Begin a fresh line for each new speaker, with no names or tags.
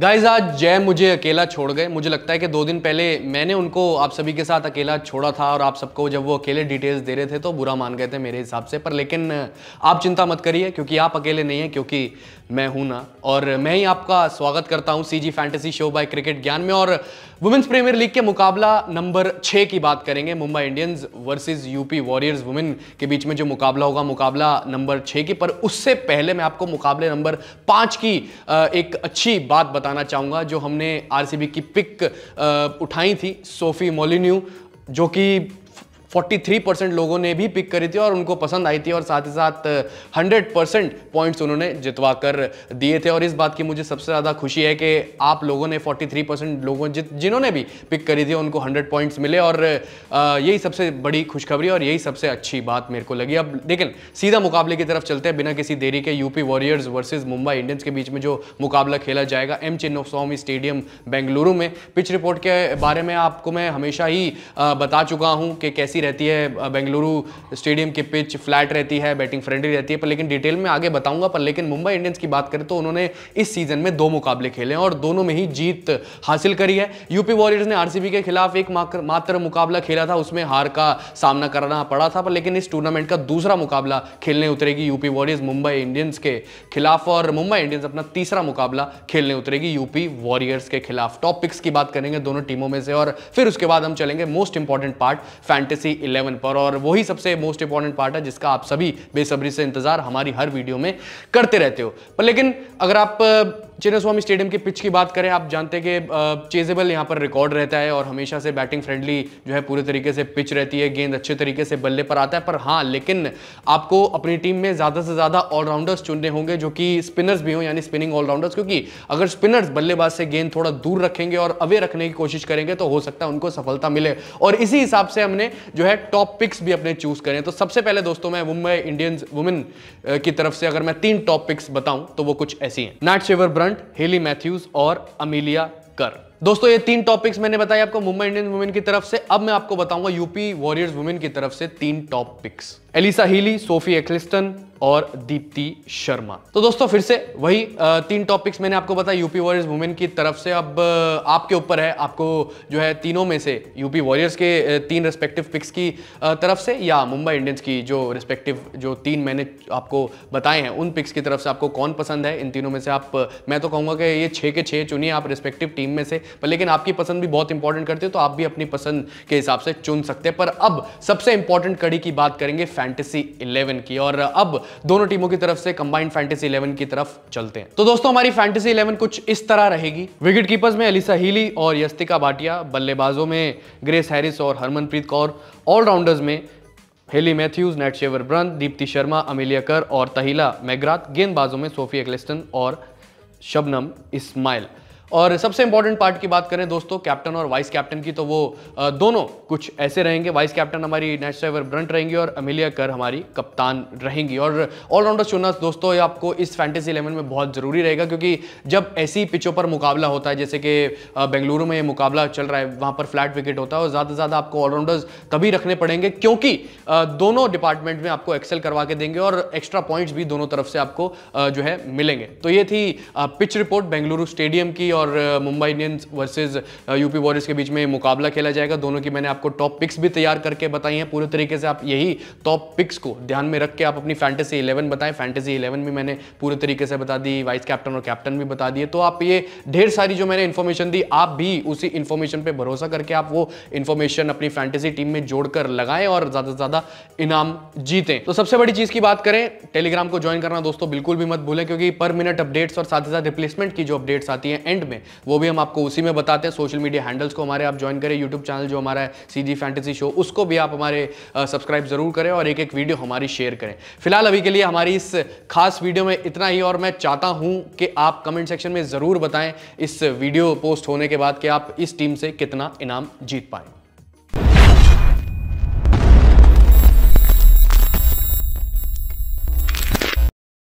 guys आज जय मुझे अकेला छोड़ गए मुझे लगता है कि दो दिन पहले मैंने उनको आप सभी के साथ अकेला छोड़ा था और आप सबको जब वो अकेले डिटेल्स दे रहे थे तो बुरा मान गए थे मेरे हिसाब से पर लेकिन आप चिंता मत करिए क्योंकि आप अकेले नहीं हैं क्योंकि मैं हूं ना और मैं ही आपका स्वागत करता हूं CG fantasy show by cricket ज्ञान में और वुमेन्स प्रीमियर लीग के मुकाबला नंबर छः की बात करेंगे Mumbai Indians versus UP Warriors women के बीच में जो मुकाबला होगा मुकाबला नंबर छः की पर उससे पहले मैं आपको मुकाबले नंबर पाँच की एक अच्छी बात बताना चाहूँगा जो हमने आर की पिक उठाई थी सोफी मोलिन्यू जो कि 43 परसेंट लोगों ने भी पिक करी थी और उनको पसंद आई थी और साथ ही साथ 100 परसेंट पॉइंट्स उन्होंने जितवा कर दिए थे और इस बात की मुझे सबसे ज़्यादा खुशी है कि आप लोगों ने 43 परसेंट लोगों जिन्होंने भी पिक करी थी उनको 100 पॉइंट्स मिले और यही सबसे बड़ी खुशखबरी और यही सबसे अच्छी बात मेरे को लगी अब लेकिन सीधा मुकाबले की तरफ चलते हैं बिना किसी देरी के UP Warriors versus Mumbai Indians के बीच में जो मुकाबला खेला जाएगा एम चिन्नोस्वामी स्टेडियम बेंगलुरु में पिच रिपोर्ट के बारे में आपको मैं हमेशा ही बता चुका हूँ कि कैसी अच्छी रहती है बेंगलुरु स्टेडियम की पिच फ्लैट रहती है बैटिंग फ्रेंडली रहती है पर लेकिन डिटेल में आगे बताऊंगा पर लेकिन मुंबई इंडियंस की बात करें तो उन्होंने इस सीजन में दो मुकाबले खेले और दोनों में ही जीत हासिल करी है यूपी वॉरियर्स ने आरसीबी के खिलाफ एक मात्र मुकाबला खेला था उसमें हार का सामना करना पड़ा था पर लेकिन इस टूर्नामेंट का दूसरा मुकाबला खेलने उतरेगी यूपी वॉरियर्स मुंबई इंडियंस के खिलाफ और मुंबई इंडियंस अपना तीसरा मुकाबला खेलने उतरेगी यूपी वॉरियर्स के खिलाफ टॉप पिक्स की बात करेंगे दोनों टीमों में से और फिर उसके बाद हम चलेंगे most important part fantasy galaxy eleven पर और वही सबसे मोस्ट इंपॉर्टेंट पार्ट है जिसका आप सभी बेसब्री से इंतजार हमारी हर वीडियो में करते रहते हो पर लेकिन अगर आप चिन्नास्वामी स्टेडियम की पिच की बात करें आप जानते हैं कि चेजेबल यहाँ पर रिकॉर्ड रहता है और हमेशा से बैटिंग फ्रेंडली जो है पूरे तरीके से पिच रहती है गेंद अच्छे तरीके से बल्ले पर आता है पर हाँ लेकिन आपको अपनी टीम में ज़्यादा से ज़्यादा ऑलराउंडर्स चुनने होंगे जो कि स्पिनर्स भी हों यानी स्पिनिंग ऑलराउंडर्स क्योंकि अगर स्पिनर्स बल्लेबाज से गेंद थोड़ा दूर रखेंगे और अवे रखने की कोशिश करेंगे तो हो सकता है उनको सफलता मिले और इसी हिसाब से हमने जो है टॉप पिक्स भी अपने चूज़ करें तो सबसे पहले दोस्तों मैं मुंबई इंडियंस वुमेन की तरफ से अगर मैं तीन टॉप पिक्स बताऊँ तो वो कुछ ऐसी हैं नाट शेवर ब्रंट करंट हेली मैथ्यूज और अमीलिया कर दोस्तों ये तीन टॉपिक्स मैंने बताया आपको मुंबई इंडियन वुमेन की तरफ से अब मैं आपको बताऊंगा यूपी वॉरियर्स वुमेन की तरफ से तीन topics Alyssa Healy Sophie Ecclestone और दीप्ति शर्मा तो दोस्तों फिर से वही तीन टॉपिक्स मैंने आपको बताया यूपी वॉरियर्स वुमेन की तरफ से अब आपके ऊपर है आपको जो है तीनों में से यूपी वॉरियर्स के तीन रेस्पेक्टिव पिक्स की तरफ से या मुंबई इंडियंस की जो रेस्पेक्टिव जो तीन मैंने आपको बताए हैं उन पिक्स की तरफ से आपको कौन पसंद है इन तीनों में से आप मैं तो कहूँगा कि ये छः के छः चुनिए आप रिस्पेक्टिव टीम में से पर लेकिन आपकी पसंद भी बहुत इंपॉर्टेंट करती है तो आप भी अपनी पसंद के हिसाब से चुन सकते हैं पर अब सबसे इंपॉर्टेंट कड़ी की बात करेंगे फैंटेसी इलेवन की और अब दोनों टीमों की तरफ से कंबाइंड फैंटेसी इलेवन की तरफ चलते हैं तो दोस्तों हमारी फैंटेसी इलेवन कुछ इस तरह रहेगी विकेट कीपर्स में अलीसा हीली और यस्तिका भाटिया बल्लेबाजों में ग्रेस हैरिस और हरमनप्रीत कौर ऑलराउंडर्स में Hayley Matthews Nat Sciver Brunt Deepti Sharma Amelia Kerr और तहिला मैग्राथ गेंदबाजों में सोफी एक्लेस्टन और शबनम इस्माइल और सबसे इंपॉर्टेंट पार्ट की बात करें दोस्तों कैप्टन और वाइस कैप्टन की तो वो दोनों कुछ ऐसे रहेंगे वाइस कैप्टन हमारी नेक्स्ट ड्राइवर ब्रंट रहेंगी और अमिलिया कर हमारी कप्तान रहेंगी और ऑलराउंडर चुनना दोस्तों आपको इस फैंटेसी इलेवन में बहुत ज़रूरी रहेगा क्योंकि जब ऐसी पिचों पर मुकाबला होता है जैसे कि बेंगलुरु में ये मुकाबला चल रहा है वहाँ पर फ्लैट विकेट होता है और ज़्यादा से ज़्यादा आपको ऑलराउंडर्स तभी रखने पड़ेंगे क्योंकि दोनों डिपार्टमेंट में आपको एक्सेल करवा के देंगे और एक्स्ट्रा पॉइंट्स भी दोनों तरफ से आपको जो है मिलेंगे तो ये थी पिच रिपोर्ट बेंगलुरु स्टेडियम की और और Mumbai Indians versus UP Warriors के बीच में मुकाबला खेला जाएगा दोनों की मैंने आपको टॉप पिक्स भी तैयार करके बताई हैं पूरे तरीके से आप यही टॉप पिक्स को ध्यान में रख के आप अपनी फैंटेसी इलेवन बताएं फैंटेसी इलेवन भी मैंने पूरे तरीके से बता दी वाइस कैप्टन और कैप्टन भी बता दिए तो आप ये ढेर सारी जो मैंने इन्फॉर्मेशन दी आप भी उसी इन्फॉर्मेशन पर भरोसा करके आप वो इन्फॉर्मेशन अपनी फैंटेसी टीम में जोड़कर लगाएं और ज़्यादा से ज़्यादा इनाम जीतें तो सबसे बड़ी चीज़ की बात करें टेलीग्राम को ज्वाइन करना दोस्तों बिल्कुल भी मत भूलें क्योंकि पर मिनट अपडेट्स और साथ ही साथ रिप्लेसमेंट की जो अपडेट्स आती हैं एंड में वो भी हम आपको उसी में बताते हैं सोशल मीडिया हैंडल्स को हमारे आप ज्वाइन करें यूट्यूब चैनल जो हमारा है सी जी फैंटेसी शो उसको भी आप हमारे सब्सक्राइब जरूर करें और एक एक वीडियो हमारी शेयर करें फिलहाल अभी के लिए हमारी इस खास वीडियो में इतना ही और मैं चाहता हूं कि आप कमेंट सेक्शन में ज़रूर बताएं इस वीडियो पोस्ट होने के बाद कि आप इस टीम से कितना इनाम जीत पाएँ